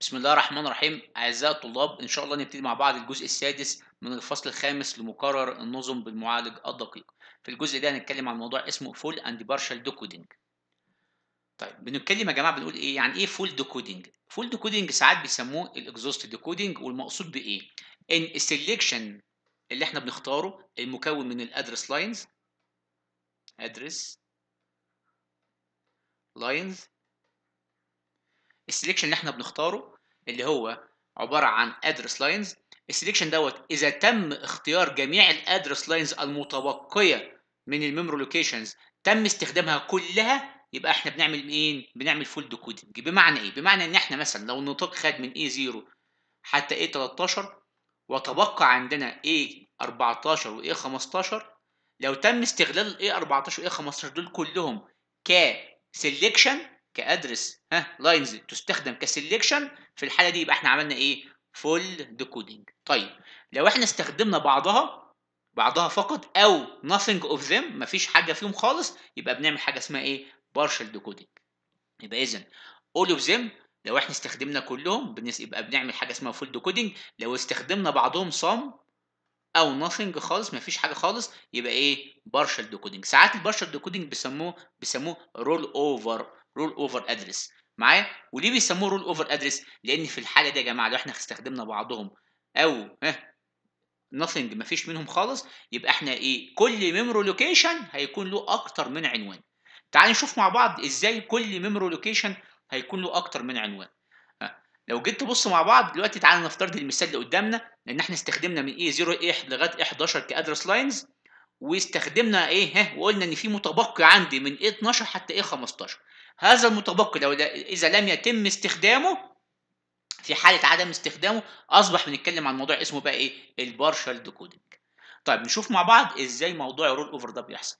بسم الله الرحمن الرحيم أعزائي الطلاب إن شاء الله نبتدي مع بعض الجزء السادس من الفصل الخامس لمقرر النظم بالمعالج الدقيق في الجزء ده هنتكلم عن موضوع اسمه فول أند بارشال ديكودنج طيب بنتكلم يا جماعة بنقول إيه يعني إيه فول ديكودنج فول ديكودنج ساعات بيسموه الإكزوست ديكودنج والمقصود بإيه إن السليكشن اللي إحنا بنختاره المكون من الأدرس لاينز أدرس لاينز السليكشن اللي احنا بنختاره اللي هو عباره عن ادرس لاينز السليكشن دوت اذا تم اختيار جميع الادرس لاينز المتبقيه من الميموري لوكيشنز تم استخدامها كلها يبقى احنا بنعمل ايه بنعمل فولد كودنج بمعنى ايه بمعنى ان احنا مثلا لو النطاق خد من اي 0 حتى اي 13 وتبقى عندنا اي 14 واي 15 لو تم استغلال الاي 14 واي 15 دول كلهم كسلكشن كادرس ها لاينز تستخدم كسلكشن في الحاله دي يبقى احنا عملنا ايه فول ديكودنج طيب لو احنا استخدمنا بعضها بعضها فقط او nothing of them مفيش حاجه فيهم خالص يبقى بنعمل حاجه اسمها ايه partial decoding يبقى اذا all of them لو احنا استخدمنا كلهم يبقى بنعمل حاجه اسمها full decoding لو استخدمنا بعضهم some او nothing خالص مفيش حاجه خالص يبقى ايه partial decoding ساعات البارشال decoding بيسموه بيسموه roll over رول اوفر ادرس معايا وليه بيسموه رول اوفر ادرس لان في الحاله دي يا جماعه لو احنا استخدمنا بعضهم او ها nothing مفيش منهم خالص يبقى احنا ايه كل ميمرو لوكيشن هيكون له اكتر من عنوان تعال نشوف مع بعض ازاي كل ميمرو لوكيشن هيكون له اكتر من عنوان لو جيت تبص مع بعض دلوقتي تعال نفترض المثال اللي قدامنا لان احنا استخدمنا من ايه 0 ايه لغايه 11 كادرس لاينز واستخدمنا ايه ها وقلنا ان في متبقي عندي من ايه 12 حتى ايه 15 هذا المتبقي لو إذا لم يتم استخدامه في حالة عدم استخدامه أصبح بنتكلم عن موضوع اسمه بقى إيه البارشال ديكودنج طيب نشوف مع بعض إزاي موضوع الرول أوفر ده بيحصل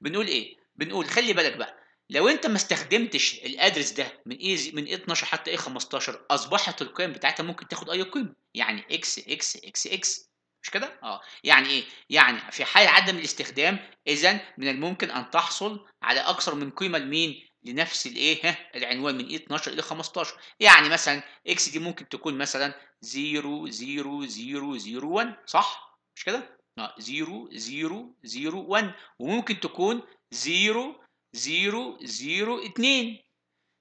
بنقول إيه بنقول خلي بالك بقى لو انت ما استخدمتش الادرس ده من اي من اي 12 حتى اي 15 اصبحت القيم بتاعتها ممكن تاخد اي قيمه يعني اكس اكس اكس اكس مش كده اه يعني ايه يعني في حال عدم الاستخدام اذا من الممكن ان تحصل على اكثر من قيمه لمين لنفس الايه ها العنوان من اي 12 الى 15 يعني مثلا اكس دي ممكن تكون مثلا 0 0 0 0 1 صح مش كده اه 0 0 0 1 وممكن تكون 0 0 0 2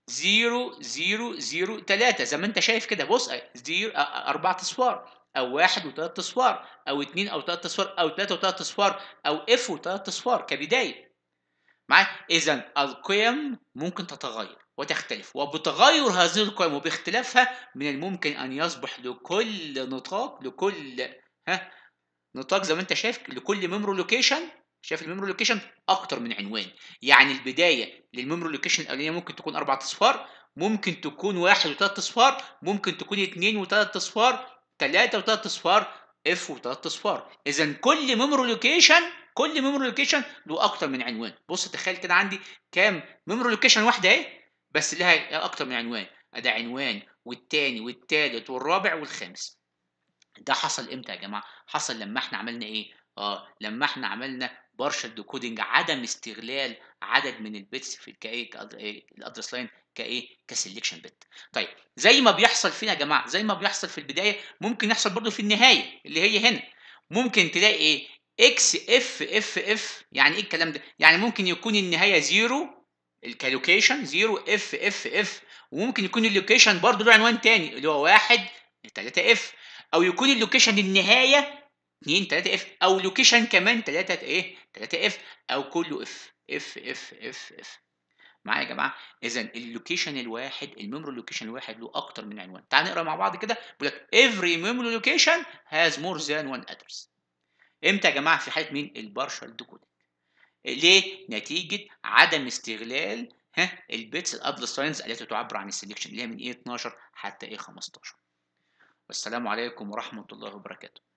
0 0 0 3 زي ما انت شايف كده بص آه، آه، اربع اصفار او واحد وثلاث اصفار او اثنين او ثلاث اصفار او ثلاثه وثلاث اصفار او اف وثلاث اصفار كبدايه معايا اذا القيم ممكن تتغير وتختلف وبتغير هذه القيم وباختلافها من الممكن ان يصبح لكل نطاق لكل ها نطاق زي ما انت شايف لكل ميمرو لوكيشن شايف الميمرو لوكيشن اكتر من عنوان يعني البدايه للميمرو لوكيشن الاولانيه ممكن تكون اربع اصفار ممكن تكون واحد وثلاث اصفار ممكن تكون اثنين وثلاث اصفار ثلاثه وثلاث اصفار اف وثلاث اصفار اذا كل ميمرو لوكيشن كل ميموري لوكيشن له اكتر من عنوان بص تخيل كده عندي كام ميموري لوكيشن واحده اهي بس لها اكتر من عنوان ده عنوان والتاني والتالت والرابع والخامس ده حصل امتى يا جماعه حصل لما احنا عملنا ايه اه لما احنا عملنا بارشل ديكودنج عدم استغلال عدد من البيتس في كايه إيه، الادرس لاين كايه كسلكشن بت طيب زي ما بيحصل فينا يا جماعه زي ما بيحصل في البدايه ممكن يحصل برضو في النهايه اللي هي هنا ممكن تلاقي ايه اكس اف اف اف يعني ايه الكلام ده؟ يعني ممكن يكون النهايه زيرو الكالوكيشن زيرو اف اف اف وممكن يكون اللوكيشن برضه له عنوان تاني اللي هو واحد 3 اف او يكون اللوكيشن النهايه 2 3 اف او لوكيشن كمان 3 ايه 3 اف او كله اف اف اف اف اف معايا يا جماعه اذا اللوكيشن الواحد الميموري لوكيشن الواحد له اكتر من عنوان تعال نقرا مع بعض كده بيقول لك every memory location has more than one address امتى يا جماعه في حاله مين البارشال ديكودنج ليه نتيجه عدم استغلال ها البيتس الابل ساينز التي تعبر عن السليكشن اللي هي من ايه 12 حتى ايه 15 والسلام عليكم ورحمه الله وبركاته